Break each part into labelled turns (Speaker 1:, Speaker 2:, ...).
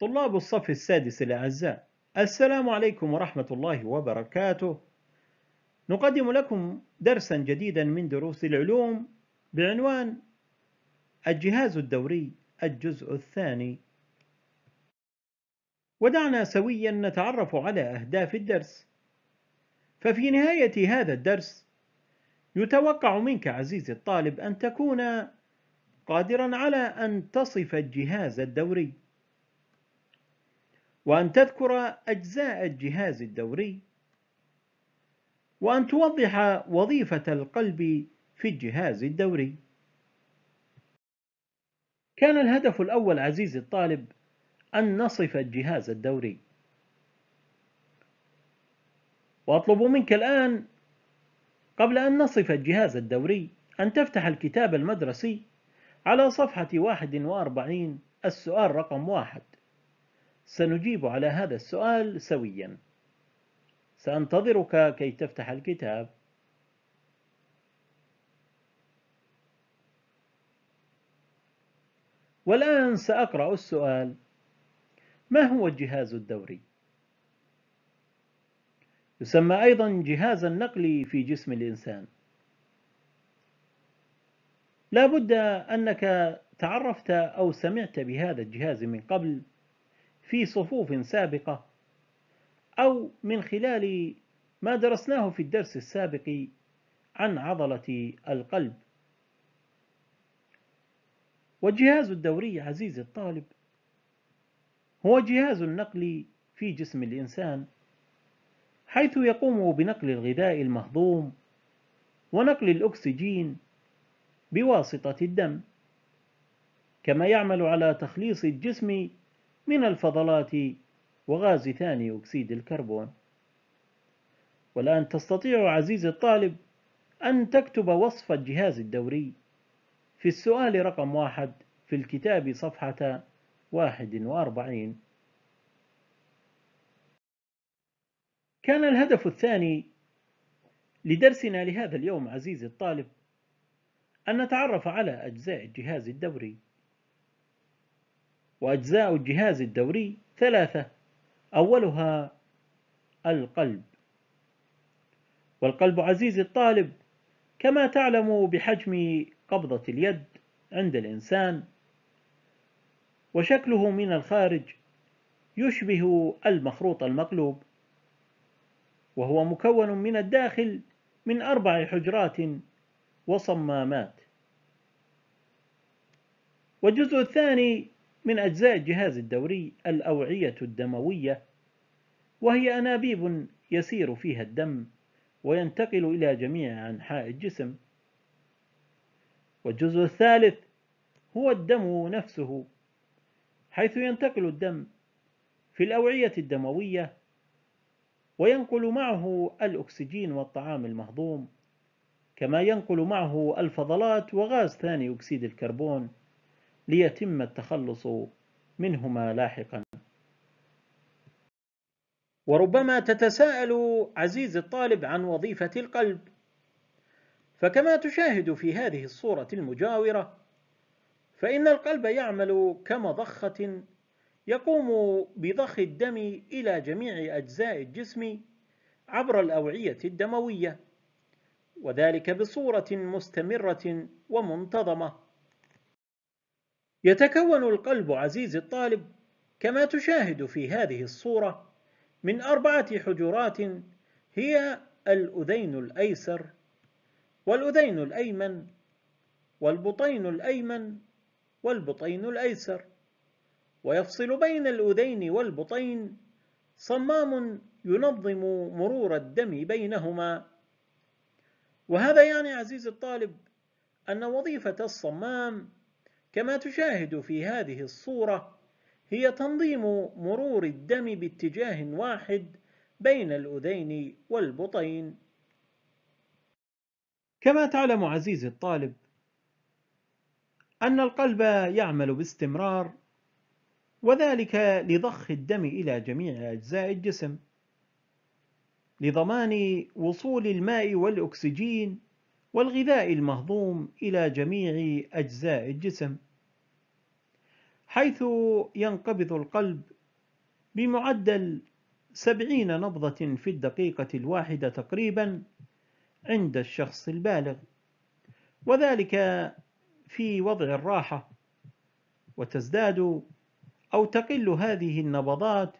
Speaker 1: طلاب الصف السادس الأعزاء السلام عليكم ورحمة الله وبركاته نقدم لكم درسا جديدا من دروس العلوم بعنوان الجهاز الدوري الجزء الثاني ودعنا سويا نتعرف على أهداف الدرس ففي نهاية هذا الدرس يتوقع منك عزيزي الطالب أن تكون قادرا على أن تصف الجهاز الدوري وأن تذكر أجزاء الجهاز الدوري وأن توضح وظيفة القلب في الجهاز الدوري كان الهدف الأول عزيز الطالب أن نصف الجهاز الدوري وأطلب منك الآن قبل أن نصف الجهاز الدوري أن تفتح الكتاب المدرسي على صفحة 41 السؤال رقم واحد سنجيب على هذا السؤال سويا سأنتظرك كي تفتح الكتاب والآن سأقرأ السؤال ما هو الجهاز الدوري؟ يسمى أيضا جهاز النقل في جسم الإنسان لا بد أنك تعرفت أو سمعت بهذا الجهاز من قبل في صفوف سابقة أو من خلال ما درسناه في الدرس السابق عن عضلة القلب والجهاز الدوري عزيزي الطالب هو جهاز النقل في جسم الإنسان حيث يقوم بنقل الغذاء المهضوم ونقل الأكسجين بواسطة الدم كما يعمل على تخليص الجسم من الفضلات وغاز ثاني أكسيد الكربون والآن تستطيع عزيزي الطالب أن تكتب وصف الجهاز الدوري في السؤال رقم واحد في الكتاب صفحة واحد وأربعين كان الهدف الثاني لدرسنا لهذا اليوم عزيزي الطالب أن نتعرف على أجزاء الجهاز الدوري وأجزاء الجهاز الدوري ثلاثة أولها القلب والقلب عزيز الطالب كما تعلم بحجم قبضة اليد عند الإنسان وشكله من الخارج يشبه المخروط المقلوب وهو مكون من الداخل من أربع حجرات وصمامات والجزء الثاني من أجزاء الجهاز الدوري الأوعية الدموية وهي أنابيب يسير فيها الدم وينتقل إلى جميع أنحاء الجسم والجزء الثالث هو الدم نفسه حيث ينتقل الدم في الأوعية الدموية وينقل معه الأكسجين والطعام المهضوم كما ينقل معه الفضلات وغاز ثاني أكسيد الكربون ليتم التخلص منهما لاحقا وربما تتساءل عزيز الطالب عن وظيفة القلب فكما تشاهد في هذه الصورة المجاورة فإن القلب يعمل كمضخة يقوم بضخ الدم إلى جميع أجزاء الجسم عبر الأوعية الدموية وذلك بصورة مستمرة ومنتظمة يتكون القلب عزيزي الطالب كما تشاهد في هذه الصورة من أربعة حجرات هي الأذين الأيسر والأذين الأيمن والبطين الأيمن والبطين الأيسر ويفصل بين الأذين والبطين صمام ينظم مرور الدم بينهما وهذا يعني عزيزي الطالب أن وظيفة الصمام كما تشاهد في هذه الصورة هي تنظيم مرور الدم باتجاه واحد بين الأذين والبطين كما تعلم عزيزي الطالب أن القلب يعمل باستمرار وذلك لضخ الدم إلى جميع أجزاء الجسم لضمان وصول الماء والأكسجين والغذاء المهضوم إلى جميع أجزاء الجسم حيث ينقبض القلب بمعدل 70 نبضة في الدقيقة الواحدة تقريبا عند الشخص البالغ وذلك في وضع الراحة وتزداد أو تقل هذه النبضات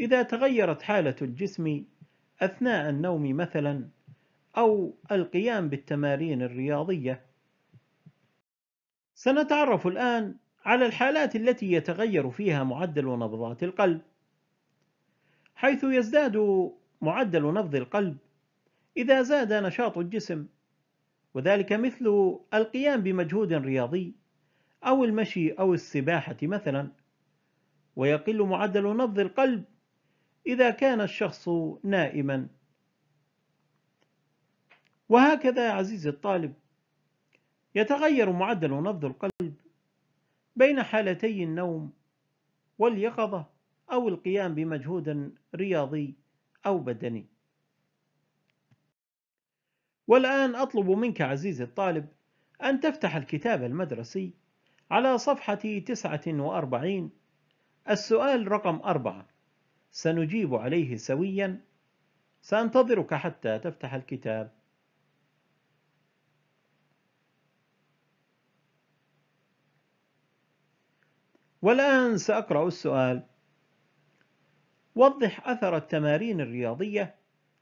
Speaker 1: إذا تغيرت حالة الجسم أثناء النوم مثلا أو القيام بالتمارين الرياضية سنتعرف الآن على الحالات التي يتغير فيها معدل نبضات القلب حيث يزداد معدل نبض القلب إذا زاد نشاط الجسم وذلك مثل القيام بمجهود رياضي أو المشي أو السباحة مثلا ويقل معدل نبض القلب إذا كان الشخص نائما وهكذا عزيزي الطالب يتغير معدل نبض القلب بين حالتي النوم واليقظة أو القيام بمجهود رياضي أو بدني والآن أطلب منك عزيزي الطالب أن تفتح الكتاب المدرسي على صفحة 49 السؤال رقم 4 سنجيب عليه سويا سأنتظرك حتى تفتح الكتاب والآن سأقرأ السؤال وضح أثر التمارين الرياضية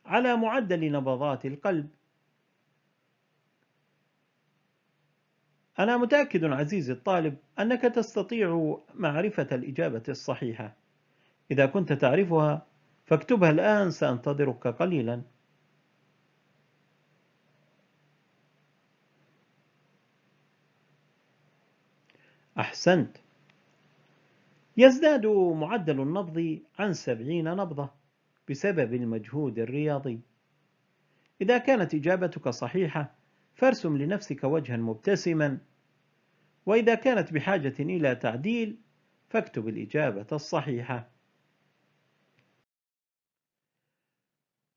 Speaker 1: على معدل نبضات القلب أنا متأكد عزيزي الطالب أنك تستطيع معرفة الإجابة الصحيحة إذا كنت تعرفها فاكتبها الآن سأنتظرك قليلا أحسنت يزداد معدل النبض عن سبعين نبضة بسبب المجهود الرياضي إذا كانت إجابتك صحيحة فارسم لنفسك وجها مبتسما وإذا كانت بحاجة إلى تعديل فاكتب الإجابة الصحيحة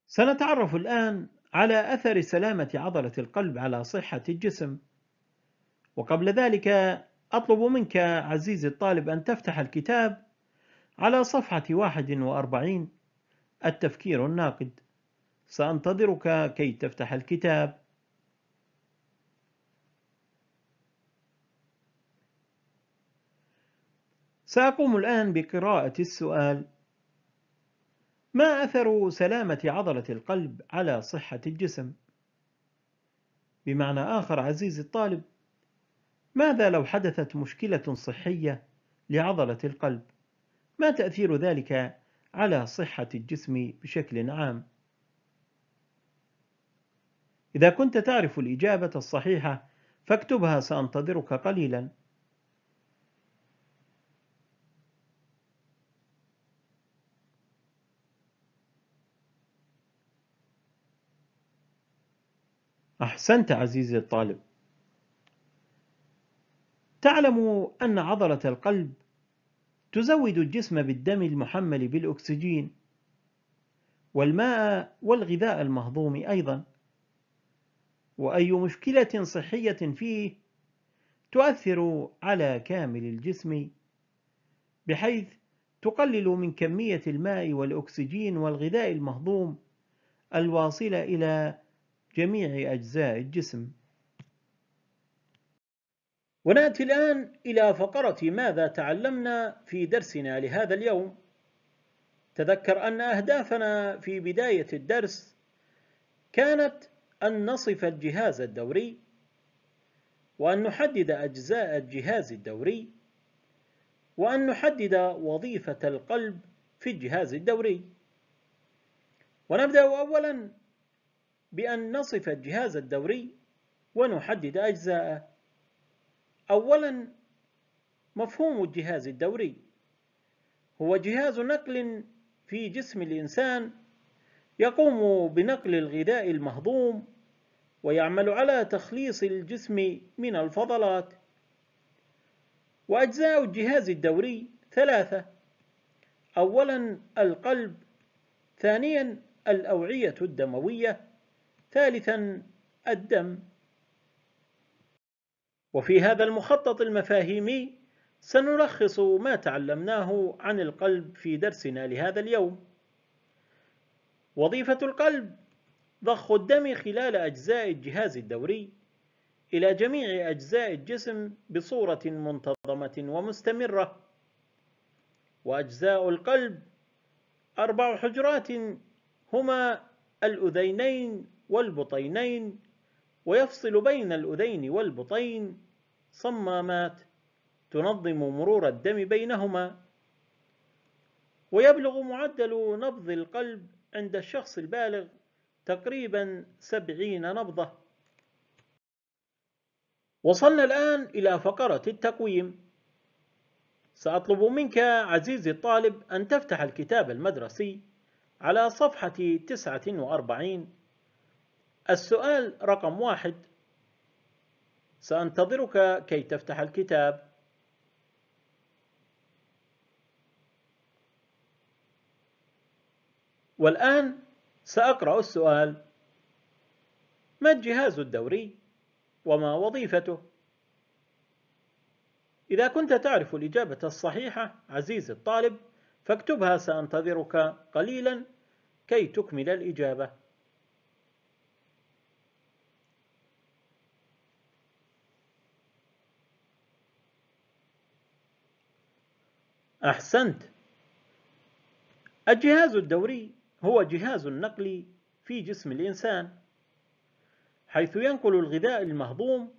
Speaker 1: سنتعرف الآن على أثر سلامة عضلة القلب على صحة الجسم وقبل ذلك أطلب منك عزيزي الطالب أن تفتح الكتاب على صفحة 41 التفكير الناقد سأنتظرك كي تفتح الكتاب سأقوم الآن بقراءة السؤال ما أثر سلامة عضلة القلب على صحة الجسم؟ بمعنى آخر عزيزي الطالب ماذا لو حدثت مشكلة صحية لعضلة القلب؟ ما تأثير ذلك على صحة الجسم بشكل عام؟ إذا كنت تعرف الإجابة الصحيحة فاكتبها سأنتظرك قليلا أحسنت عزيزي الطالب تعلم أن عضلة القلب تزود الجسم بالدم المحمل بالأكسجين والماء والغذاء المهضوم أيضا وأي مشكلة صحية فيه تؤثر على كامل الجسم بحيث تقلل من كمية الماء والأكسجين والغذاء المهضوم الواصلة إلى جميع أجزاء الجسم ونأتي الآن إلى فقرة ماذا تعلمنا في درسنا لهذا اليوم تذكر أن أهدافنا في بداية الدرس كانت أن نصف الجهاز الدوري وأن نحدد أجزاء الجهاز الدوري وأن نحدد وظيفة القلب في الجهاز الدوري ونبدأ أولا بأن نصف الجهاز الدوري ونحدد أجزاءه أولا مفهوم الجهاز الدوري هو جهاز نقل في جسم الإنسان يقوم بنقل الغذاء المهضوم ويعمل على تخليص الجسم من الفضلات وأجزاء الجهاز الدوري ثلاثة أولا القلب ثانيا الأوعية الدموية ثالثا الدم وفي هذا المخطط المفاهيمي سنلخص ما تعلمناه عن القلب في درسنا لهذا اليوم وظيفة القلب ضخ الدم خلال أجزاء الجهاز الدوري إلى جميع أجزاء الجسم بصورة منتظمة ومستمرة وأجزاء القلب أربع حجرات هما الأذينين والبطينين ويفصل بين الأذين والبطين صمامات تنظم مرور الدم بينهما ويبلغ معدل نبض القلب عند الشخص البالغ تقريبا سبعين نبضة وصلنا الآن إلى فقرة التقويم سأطلب منك عزيزي الطالب أن تفتح الكتاب المدرسي على صفحة 49 السؤال رقم واحد سأنتظرك كي تفتح الكتاب والآن سأقرأ السؤال ما الجهاز الدوري وما وظيفته؟ إذا كنت تعرف الإجابة الصحيحة عزيزي الطالب فاكتبها سأنتظرك قليلا كي تكمل الإجابة أحسنت الجهاز الدوري هو جهاز نقلي في جسم الإنسان حيث ينقل الغذاء المهضوم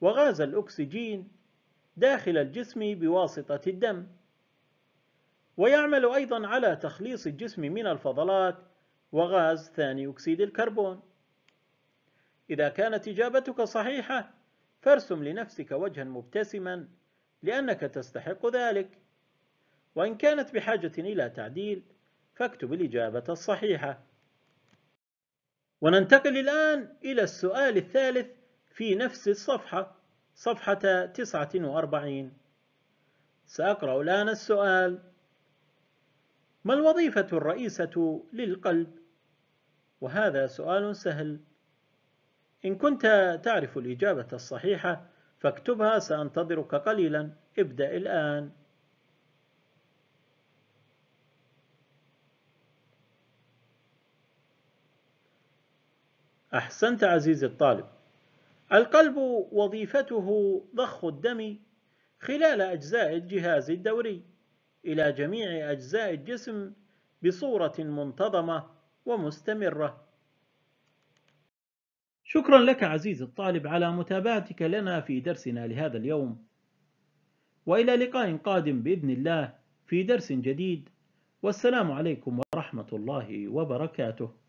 Speaker 1: وغاز الأكسجين داخل الجسم بواسطة الدم ويعمل أيضا على تخليص الجسم من الفضلات وغاز ثاني أكسيد الكربون إذا كانت إجابتك صحيحة فارسم لنفسك وجها مبتسما لأنك تستحق ذلك وإن كانت بحاجة إلى تعديل فاكتب الإجابة الصحيحة وننتقل الآن إلى السؤال الثالث في نفس الصفحة صفحة 49 سأقرأ الآن السؤال ما الوظيفة الرئيسة للقلب؟ وهذا سؤال سهل إن كنت تعرف الإجابة الصحيحة فاكتبها سأنتظرك قليلا ابدأ الآن أحسنت عزيزي الطالب القلب وظيفته ضخ الدم خلال أجزاء الجهاز الدوري إلى جميع أجزاء الجسم بصورة منتظمة ومستمرة شكرا لك عزيزي الطالب على متابعتك لنا في درسنا لهذا اليوم وإلى لقاء قادم بإذن الله في درس جديد والسلام عليكم ورحمة الله وبركاته